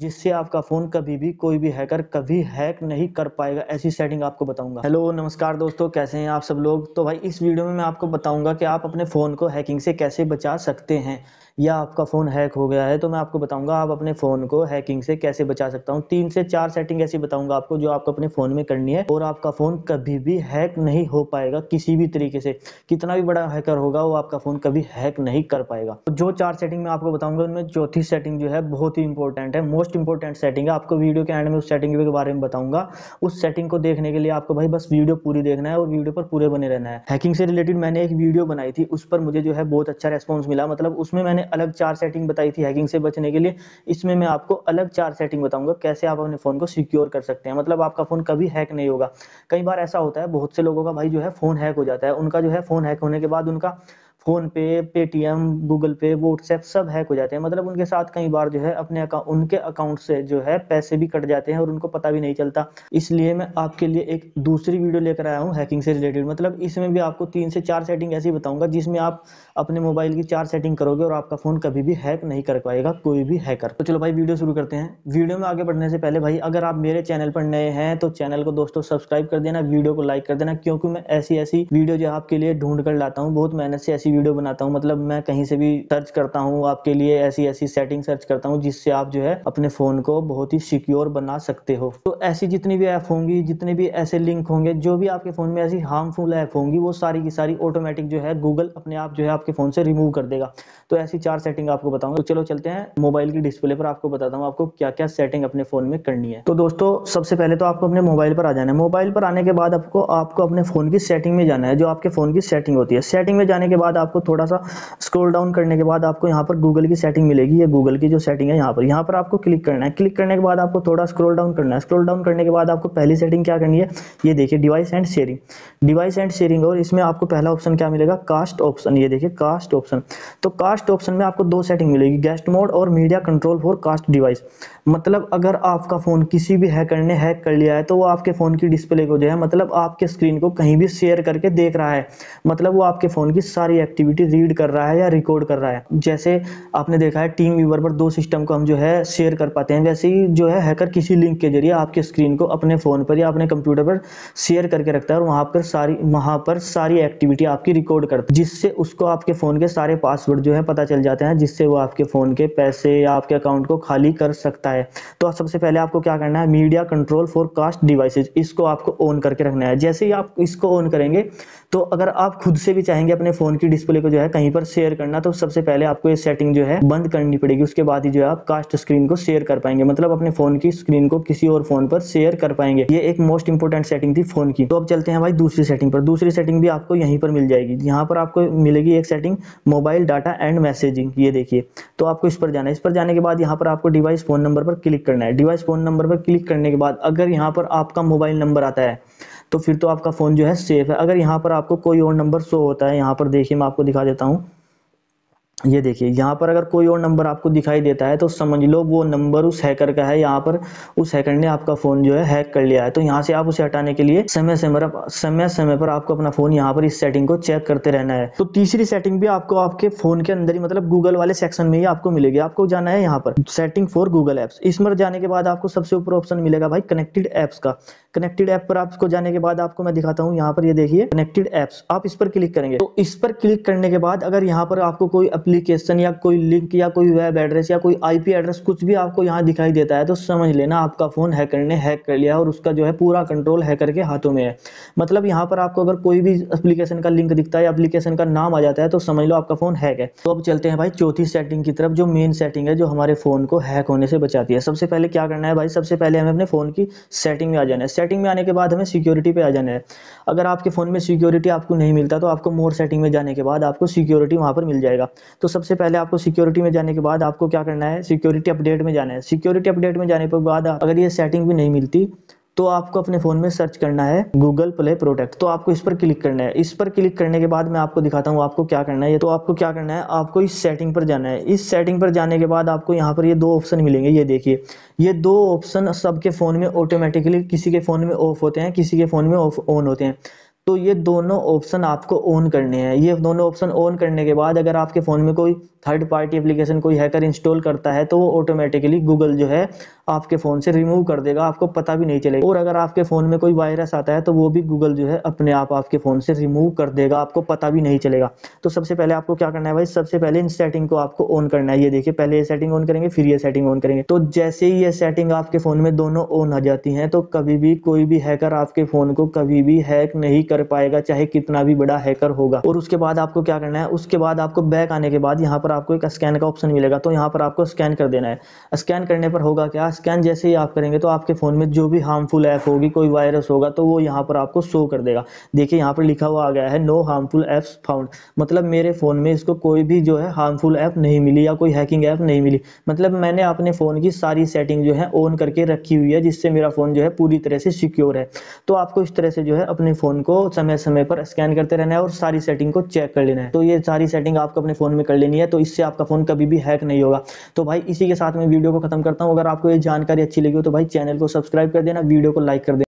जिससे आपका फ़ोन कभी भी कोई भी हैकर कभी हैक नहीं कर पाएगा ऐसी सेटिंग आपको बताऊंगा हेलो नमस्कार दोस्तों कैसे हैं आप सब लोग तो भाई इस वीडियो में मैं आपको बताऊंगा कि आप अपने फ़ोन को हैकिंग से कैसे बचा सकते हैं या आपका फ़ोन हैक हो गया है तो मैं आपको बताऊंगा आप अपने फ़ोन को हैकिंग से कैसे बचा सकता हूँ तीन से चार सेटिंग ऐसी बताऊंगा आपको जो आपको अपने फ़ोन में करनी है और आपका फ़ोन कभी भी हैक नहीं हो पाएगा किसी भी तरीके से कितना भी बड़ा हैकर होगा वो आपका फ़ोन कभी हैक नहीं कर पाएगा तो जो चार सेटिंग मैं आपको बताऊंगा उनमें चौथी सेटिंग जो है बहुत ही इंपॉर्टेंट है मोस्ट इंपॉर्टेंट सेटिंग है आपको वीडियो के एंड में उस सेटिंग के बारे में बताऊंगा उस सेटिंग को देखने के लिए आपको भाई बस वीडियो पूरी देखना है और वीडियो पर पूरे बने रहना है हैकिंग से रिलेटेड मैंने एक वीडियो बनाई थी उस पर मुझे जो है बहुत अच्छा रेस्पॉन्स मिला मतलब उसमें मैंने अलग चार सेटिंग बताई थी हैकिंग से बचने के लिए इसमें मैं आपको अलग चार सेटिंग बताऊंगा कैसे आप अपने फ़ोन को सिक्योर कर सकते हैं मतलब आपका फ़ोन कभी हैक नहीं होगा कई बार ऐसा होता है बहुत से लोगों का भाई जो है फ़ोन हैक हो जाता है उनका जो है फ़ोन हैक होने के बाद उनका फोन पे पेटीएम गूगल पे व्हाट्सएप सब हैक हो जाते हैं मतलब उनके साथ कई बार जो है अपने अकाउंट उनके अकाउंट से जो है पैसे भी कट जाते हैं और उनको पता भी नहीं चलता इसलिए मैं आपके लिए एक दूसरी वीडियो लेकर आया हूँ हैकिंग से रिलेटेड मतलब इसमें भी आपको तीन से चार सेटिंग ऐसी बताऊंगा जिसमें आप अपने मोबाइल की चार सेटिंग करोगे और आपका फोन कभी भी हैक नहीं कर पाएगा कोई भी हैकर तो चलो भाई वीडियो शुरू करते हैं वीडियो में आगे बढ़ने से पहले भाई अगर आप मेरे चैनल पर नए हैं तो चैनल को दोस्तों सब्सक्राइब कर देना वीडियो को लाइक कर देना क्योंकि मैं ऐसी ऐसी वीडियो जो आपके लिए ढूंढ कर लाता हूँ बहुत मेहनत से ऐसी वीडियो बनाता हूँ मतलब मैं कहीं से भी सर्च करता हूँ आपके लिए ऐसी ऐसी सेटिंग सर्च करता हूँ जिससे आप जो है अपने फ़ोन को बहुत ही सिक्योर बना सकते हो तो ऐसी जितनी भी ऐप होंगी जितने भी ऐसे लिंक होंगे जो भी आपके फ़ोन में ऐसी हार्मफुल ऐप होंगी वो सारी की सारी ऑटोमेटिक जो है गूगल अपने आप जो है आपके फ़ोन से रिमूव कर देगा तो ऐसी चार सेटिंग आपको बताऊंगा तो चलो चलते हैं मोबाइल की डिस्प्ले पर आपको बताता हूँ आपको क्या क्या सेटिंग अपने फ़ोन में करनी है तो दोस्तों सबसे पहले तो आपको अपने मोबाइल पर आ जाना है मोबाइल पर आने के बाद आपको आपको अपने फ़ोन की सेटिंग में जाना है जो आपके फ़ोन की सेटिंग होती है सेटिंग में जाने के बाद आपको थोड़ा सा स्क्रोल डाउन करने के बाद आपको यहाँ पर गूगल की सेटिंग मिलेगी या गूगल की जो सेटिंग है यहाँ पर यहाँ पर आपको क्लिक करना है क्लिक करने के बाद आपको थोड़ा स्क्रोल डाउन करना है स्क्रोल डाउन करने के बाद आपको पहली सेटिंग क्या करनी है ये देखिए device and sharing device and sharing और इसमें आपको पहला ऑप्शन क्या मिलेगा कास्ट ऑप्शन ये देखिए कास्ट ऑप्शन तो कास्ट ऑप्शन में आपको दो सेटिंग मिलेगी गेस्ट मोड और media control for cast device मतलब अगर आपका फ़ोन किसी भी हैकर ने हैक कर लिया है तो वो आपके फ़ोन की डिस्प्ले को जो है मतलब आपके स्क्रीन को कहीं भी शेयर करके देख रहा है मतलब वो आपके फ़ोन की सारी एक्टिविटी रीड कर रहा है या रिकॉर्ड कर रहा है जैसे आपने देखा है टीम व्यूवर पर दो सिस्टम को हम जो है शेयर कर पाते हैं वैसे ही जो है हैकर किसी लिंक के जरिए आपके स्क्रीन को अपने फ़ोन पर या अपने कंप्यूटर पर शेयर करके रखता है और वहाँ पर सारी वहाँ पर सारी एक्टिविटी आपकी रिकॉर्ड करता है जिससे उसको आपके फ़ोन के सारे पासवर्ड जो है पता चल जाते हैं जिससे वो आपके फ़ोन के पैसे या आपके अकाउंट को खाली कर सकता है तो सबसे पहले आपको क्या करना है media control for cast devices इसको आपको ऑन करके रखना है जैसे ही आप इसको ऑन करेंगे तो अगर आप खुद से भी चाहेंगे अपने फ़ोन की डिस्प्ले को जो है कहीं पर शेयर करना तो सबसे पहले आपको ये सेटिंग जो है बंद करनी पड़ेगी उसके बाद ही जो है आप कास्ट स्क्रीन को शेयर कर पाएंगे मतलब अपने फोन की स्क्रीन को किसी और फोन पर शेयर कर पाएंगे ये एक मोस्ट इंपोर्टेंट सेटिंग थी फोन की तो अब चलते हैं भाई दूसरी सेटिंग पर दूसरी सेटिंग भी आपको यहीं पर मिल जाएगी यहाँ पर आपको मिलेगी एक setting mobile data and messaging ये देखिए तो आपको इस पर जाना है इस पर जाने के बाद यहाँ पर आपको डिवाइस फोन नंबर पर क्लिक करना है डिवाइस फोन नंबर पर क्लिक करने के बाद अगर यहाँ पर आपका मोबाइल नंबर आता है तो फिर तो आपका फ़ोन जो है सेफ़ है अगर यहाँ पर आपको कोई और नंबर शो होता है यहाँ पर देखिए मैं आपको दिखा देता हूँ ये देखिए यहाँ पर अगर कोई और नंबर आपको दिखाई देता है तो समझ लो वो नंबर उस हैकर का है यहाँ पर उस हैकर ने आपका फोन जो है हैक कर लिया है तो यहाँ से आप उसे हटाने के लिए समय समय पर समय समय पर आपको अपना फोन यहाँ पर इस सेटिंग को चेक करते रहना है तो तीसरी सेटिंग भी आपको आपके फोन के अंदर ही मतलब गूगल वाले सेक्शन में ही आपको मिलेगी आपको जाना है यहाँ पर सेटिंग फॉर गूगल एप्स इस पर जाने के बाद आपको सबसे ऊपर ऑप्शन मिलेगा भाई कनेक्टेड एप्स का कनेक्टेड ऐप पर आपको जाने के बाद आपको मैं दिखाता हूँ यहाँ पर ये देखिए कनेक्टेड एप्स आप इस पर क्लिक करेंगे तो इस पर क्लिक करने के बाद अगर यहाँ पर आपको कोई एप्लीकेशन या कोई लिंक या कोई वेब एड्रेस या कोई आईपी एड्रेस कुछ भी आपको यहाँ दिखाई देता है तो समझ लेना आपका फ़ोन हैकर ने हैक कर लिया और उसका जो है पूरा कंट्रोल हैकर के हाथों में है मतलब यहाँ पर आपको अगर कोई भी एप्लीकेशन का लिंक दिखता है एप्लीकेशन का नाम आ जाता है तो समझ लो आपका फ़ोन हैक है तो अब चलते हैं भाई चौथी सेटिंग की तरफ जो मेन सेटिंग है जो हमारे फ़ोन को हैक होने से बचाती है सबसे पहले क्या करना है भाई सबसे पहले हमें अपने फ़ोन की सेटिंग में आ जाना है सेटिंग में आने के बाद हमें सिक्योरिटी पे आ जाना है अगर आपके फ़ोन में सिक्योरिटी आपको नहीं मिलता तो आपको मोर सेटिंग में जाने के बाद आपको सिक्योरिटी वहाँ पर मिल जाएगा तो सबसे पहले आपको सिक्योरिटी में जाने के बाद आपको क्या करना है सिक्योरिटी अपडेट में जाना है सिक्योरिटी अपडेट में जाने के बाद अगर ये सेटिंग भी नहीं मिलती तो आपको अपने फ़ोन में सर्च करना है गूगल प्ले प्रोडक्ट तो आपको इस पर क्लिक करना है इस पर क्लिक करने के बाद मैं आपको दिखाता हूँ आपको क्या करना है तो आपको क्या करना है आपको इस सेटिंग पर जाना है इस सेटिंग पर जाने के बाद आपको यहाँ पर ये दो ऑप्शन मिलेंगे ये देखिए ये दो ऑप्शन सबके फ़ोन में ऑटोमेटिकली किसी के फ़ोन में ऑफ होते हैं किसी के फ़ोन में ऑफ ऑन होते हैं तो ये दोनों ऑप्शन आपको ऑन करने हैं ये दोनों ऑप्शन ऑन करने के बाद अगर आपके फ़ोन में कोई थर्ड पार्टी एप्लीकेशन कोई हैकर इंस्टॉल करता है तो वो ऑटोमेटिकली गूगल जो है आपके फ़ोन से रिमूव कर देगा आपको पता भी नहीं चलेगा और अगर आपके फ़ोन में कोई वायरस आता है तो वो भी गूगल जो है अपने आप आपके फ़ोन से रिमूव कर देगा आपको पता भी नहीं चलेगा तो सबसे पहले आपको क्या करना है भाई सबसे पहले इन सेटिंग को आपको ऑन करना है ये देखिए पहले ये सेटिंग ऑन करेंगे फिर ये सेटिंग ऑन करेंगे तो जैसे ही ये सेटिंग आपके फ़ोन में दोनों ऑन आ जाती है तो कभी भी कोई भी हैकर आपके फ़ोन को कभी भी हैक नहीं कर पाएगा चाहे कितना भी बड़ा हैकर होगा और उसके बाद आपको क्या करना है उसके बाद आपको बैक आने के बाद यहाँ पर आपको एक स्कैन का ऑप्शन मिलेगा तो यहाँ पर आपको स्कैन कर देना है स्कैन करने पर होगा क्या स्कैन जैसे ही आप करेंगे तो आपके फ़ोन में जो भी हार्मफुल ऐप होगी कोई वायरस होगा तो वो यहाँ पर आपको शो कर देगा देखिए यहाँ पर लिखा हुआ आ गया है नो हार्मफुल ऐप्स फाउंड मतलब मेरे फ़ोन में इसको कोई भी जो है हार्मफुल ऐप नहीं मिली या कोई हैकिंग ऐप नहीं मिली मतलब मैंने अपने फ़ोन की सारी सेटिंग जो है ऑन करके रखी हुई है जिससे मेरा फ़ोन जो है पूरी तरह से सिक्योर है तो आपको इस तरह से जो है अपने फ़ोन को समय समय पर स्कैन करते रहना है और सारी सेटिंग को चेक कर लेना है तो ये सारी सेटिंग आपको अपने फ़ोन में कर लेनी है तो इससे आपका फ़ोन कभी भी हैक नहीं होगा तो भाई इसी के साथ में वीडियो को खत्म करता हूँ अगर आपको ये जानकारी अच्छी लगी हो तो भाई चैनल को सब्सक्राइब कर देना वीडियो को लाइक कर देना